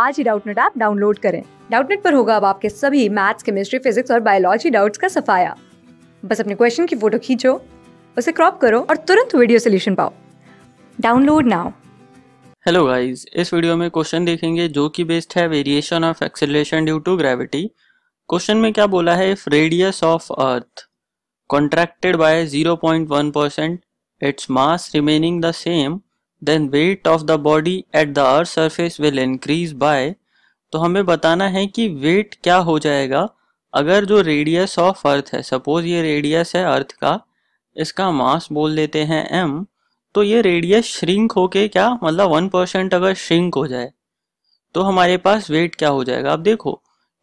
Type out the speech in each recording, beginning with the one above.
आज ही Doubtnut app download करें डाउटनेट पर होगा अब आपके सभी मैथ्स केमिस्ट्री फिजिक्स और बायोलॉजी डाउट्स का सफाया बस अपने क्वेश्चन की फोटो खींचो उसे क्रॉप करो और तुरंत वीडियो सोल्यूशन पाओ डाउनलोड नाउ हेलो गाइस इस वीडियो में क्वेश्चन देखेंगे जो कि बेस्ड है variation of acceleration due to gravity question में क्या बोला है if radius of earth contracted by 0.1 percent its mass remaining the same then weight of the body at the earth surface will increase by तो हमें बताना है कि wait क्या हो जाएगा अगर जो रेडियस ऑफ अर्थ है सपोज ये रेडियस है अर्थ का इसका मास बोल देते हैं एम तो ये रेडियस श्रिंक होके क्या मतलब वन परसेंट अगर श्रिंक हो जाए तो हमारे पास वेट क्या हो जाएगा आप देखो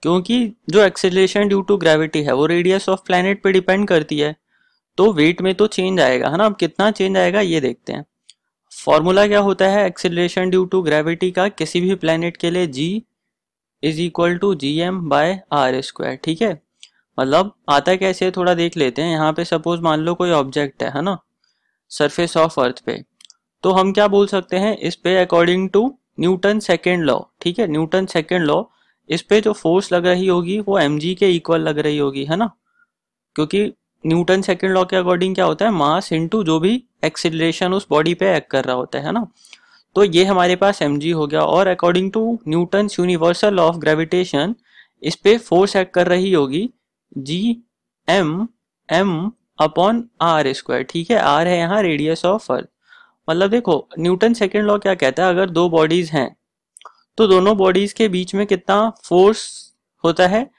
क्योंकि जो एक्सेलेशन ड्यू टू ग्रेविटी है वो रेडियस ऑफ प्लैनेट पे डिपेंड करती है तो वेट में तो चेंज आएगा है ना अब कितना चेंज आएगा ये देखते हैं फॉर्मूला क्या होता है एक्सिलेशन ड्यू टू ग्रेविटी का किसी भी प्लेनेट के लिए G is equal to G M by R square ठीक है मतलब आता कैसे थोड़ा देख लेते हैं यहाँ पे सपोज मान लो कोई ऑब्जेक्ट है है ना सरफेस ऑफ अर्थ पे तो हम क्या बोल सकते हैं इस पे according to Newton second law ठीक है न्यूटन सेकेंड लॉ इस पे जो फोर्स लग रही होगी वो एम के इक्वल लग रही होगी है ना क्योंकि न्यूटन सेकेंड लॉ के अकॉर्डिंग क्या होता है मास इंटू जो भी एक्सिलेशन उस बॉडी पे एक्ट कर रहा होता है ना तो ये हमारे पास एम हो गया और according to Newton universal law of gravitation इस पे फोर्स एक्ट कर रही होगी G M M upon R square ठीक है आर है यहाँ रेडियस ऑफ अर्थ मतलब देखो न्यूटन सेकेंड लॉ क्या कहता है अगर दो बॉडीज हैं तो दोनों बॉडीज के बीच में कितना फोर्स होता है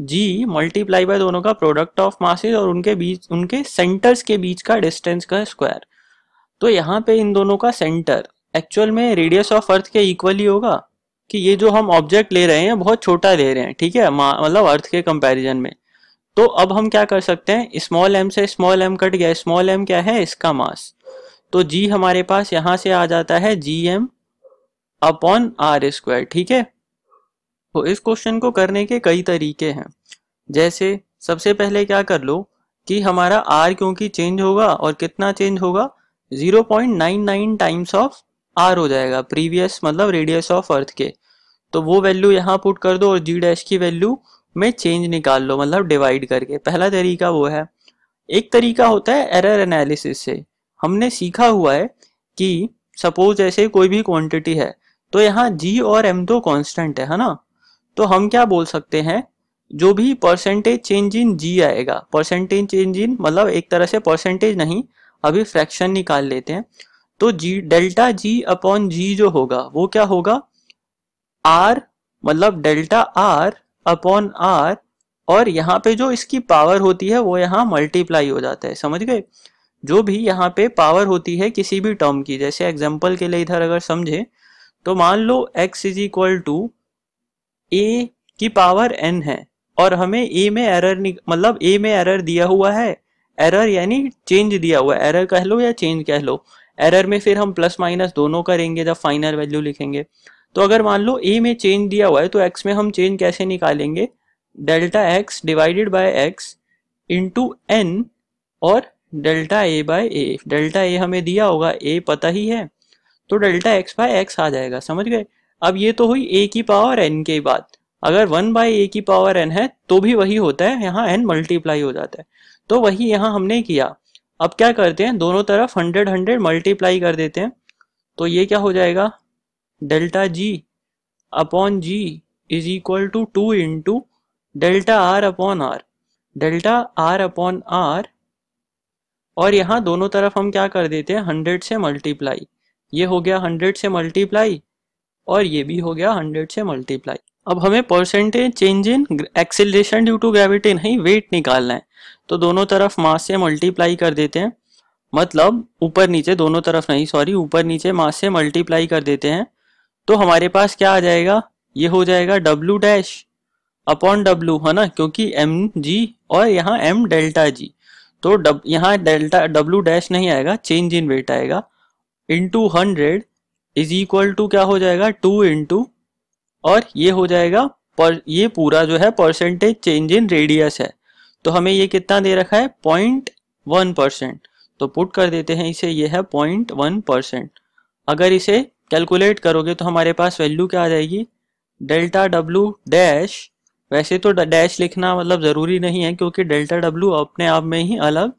जी मल्टीप्लाई बाय दोनों का प्रोडक्ट ऑफ मासेज और उनके बीच उनके सेंटर्स के बीच का डिस्टेंस का स्क्वायर तो यहाँ पे इन दोनों का सेंटर एक्चुअल में रेडियस ऑफ अर्थ के इक्वली होगा कि ये जो हम ऑब्जेक्ट ले रहे हैं बहुत छोटा ले रहे हैं ठीक है मतलब अर्थ के कंपैरिजन में तो अब हम क्या कर सकते हैं स्मॉल एम से स्मॉल एम कट गया स्मॉल एम क्या है इसका मास तो जी हमारे पास यहाँ से आ जाता है G M upon R square ठीक है तो इस क्वेश्चन को करने के कई तरीके हैं जैसे सबसे पहले क्या कर लो कि हमारा आर क्योंकि चेंज होगा और कितना चेंज होगा 0.99 टाइम्स ऑफ आर हो जाएगा प्रीवियस मतलब रेडियस ऑफ अर्थ के तो वो वैल्यू यहाँ पुट कर दो और जी डैश की वैल्यू में चेंज निकाल लो मतलब डिवाइड करके पहला तरीका वो है एक तरीका होता है एरर एनालिसिस से हमने सीखा हुआ है कि सपोज ऐसे कोई भी क्वांटिटी है तो यहाँ जी और एम तो कांस्टेंट है है ना तो हम क्या बोल सकते हैं जो भी परसेंटेज चेंज इन जी आएगा परसेंटेज चेंज इन मतलब एक तरह से परसेंटेज नहीं अभी फ्रैक्शन निकाल लेते हैं तो जी डेल्टा जी अपॉन जी जो होगा वो क्या होगा आर मतलब डेल्टा आर अपॉन आर और यहाँ पे जो इसकी पावर होती है वो यहाँ मल्टीप्लाई हो जाता है समझ गए जो भी यहाँ पे पावर होती है किसी भी टर्म की जैसे एग्जाम्पल के लिए इधर अगर समझे तो मान लो X is equal to A की पावर एन है और हमें ए में एरर मतलब ए में एरर दिया हुआ है एरर यानी चेंज दिया हुआ है एरर कह लो या चेंज कह लो एरर में फिर हम प्लस माइनस दोनों करेंगे जब फाइनल वैल्यू लिखेंगे तो अगर मान लो ए में चेंज दिया हुआ है तो एक्स में हम चेंज कैसे निकालेंगे delta X divided by X into N और delta A by A delta A हमें दिया होगा ए पता ही है तो डेल्टा एक्स बाय एक्स आ जाएगा समझ गए अब ये तो हुई ए की पावर एन के बाद अगर वन बाई ए की पावर एन है तो भी वही होता है यहाँ एन मल्टीप्लाई हो जाता है तो वही यहाँ हमने किया अब क्या करते हैं दोनों तरफ हंड्रेड हंड्रेड मल्टीप्लाई कर देते हैं तो ये क्या हो जाएगा delta G upon G is equal to two into delta R upon R delta R upon R और यहाँ दोनों तरफ हम क्या कर देते हैं हंड्रेड से मल्टीप्लाई ये हो गया हंड्रेड से मल्टीप्लाई और ये भी हो गया हंड्रेड से मल्टीप्लाई अब हमें percentage change in acceleration due to gravity नहीं वेट निकालना है तो दोनों तरफ मास से मल्टीप्लाई कर देते हैं मतलब ऊपर नीचे दोनों तरफ नहीं सॉरी ऊपर नीचे मास से मल्टीप्लाई कर देते हैं तो हमारे पास क्या आ जाएगा ये हो जाएगा डब्लू डैश अपॉन W है ना क्योंकि एम जी और यहाँ एम डेल्टा जी तो डब यहाँ डेल्टा W डैश नहीं आएगा चेंज इन वेट आएगा into hundred is equal to क्या हो जाएगा टू इंटू और ये हो जाएगा पर ये पूरा जो है परसेंटेज चेंज इन रेडियस है तो हमें ये कितना दे रखा है पॉइंट वन परसेंट तो पुट कर देते हैं इसे ये है पॉइंट वन परसेंट अगर इसे कैलकुलेट करोगे तो हमारे पास वैल्यू क्या आ जाएगी डेल्टा डब्ल्यू डैश वैसे तो डैश लिखना मतलब ज़रूरी नहीं है क्योंकि डेल्टा डब्ल्यू अपने आप में ही अलग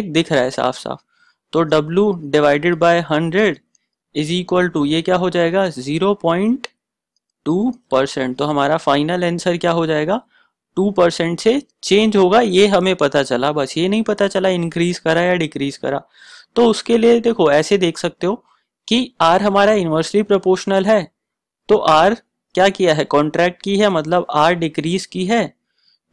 एक दिख रहा है साफ साफ तो W divided by hundred is equal to ये क्या हो जाएगा जीरो पॉइंट टू परसेंट तो हमारा फाइनल आंसर क्या हो जाएगा टू परसेंट से चेंज होगा ये हमें पता चला बस ये नहीं पता चला इंक्रीज करा या डिक्रीज करा तो उसके लिए देखो ऐसे देख सकते हो कि आर हमारा इन्वर्सली प्रोपोर्शनल है तो आर क्या किया है कॉन्ट्रैक्ट की है मतलब आर डिक्रीज की है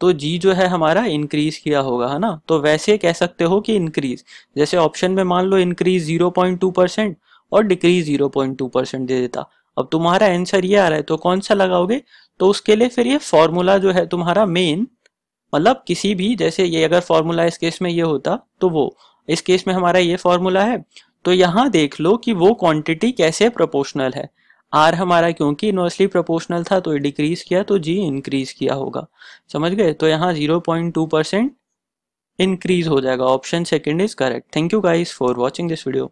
तो जी जो है हमारा इंक्रीज किया होगा है ना तो वैसे कह सकते हो कि इंक्रीज जैसे ऑप्शन में मान लो इंक्रीज 0.2 परसेंट और डिक्रीज 0.2 परसेंट दे देता अब तुम्हारा आंसर ये आ रहा है तो कौन सा लगाओगे तो उसके लिए फिर ये फॉर्मूला जो है तुम्हारा मेन मतलब किसी भी जैसे ये अगर फॉर्मूला इस केस में ये होता तो वो इस केस में हमारा ये फॉर्मूला है तो यहाँ देख लो कि वो क्वांटिटी कैसे प्रोपोर्शनल है आर हमारा क्योंकि इनवर्सली प्रोपोर्शनल था तो डिक्रीज किया तो जी इंक्रीज किया होगा समझ गए तो यहाँ zero point two percent increase हो जाएगा option second is correct thank you guys for watching this video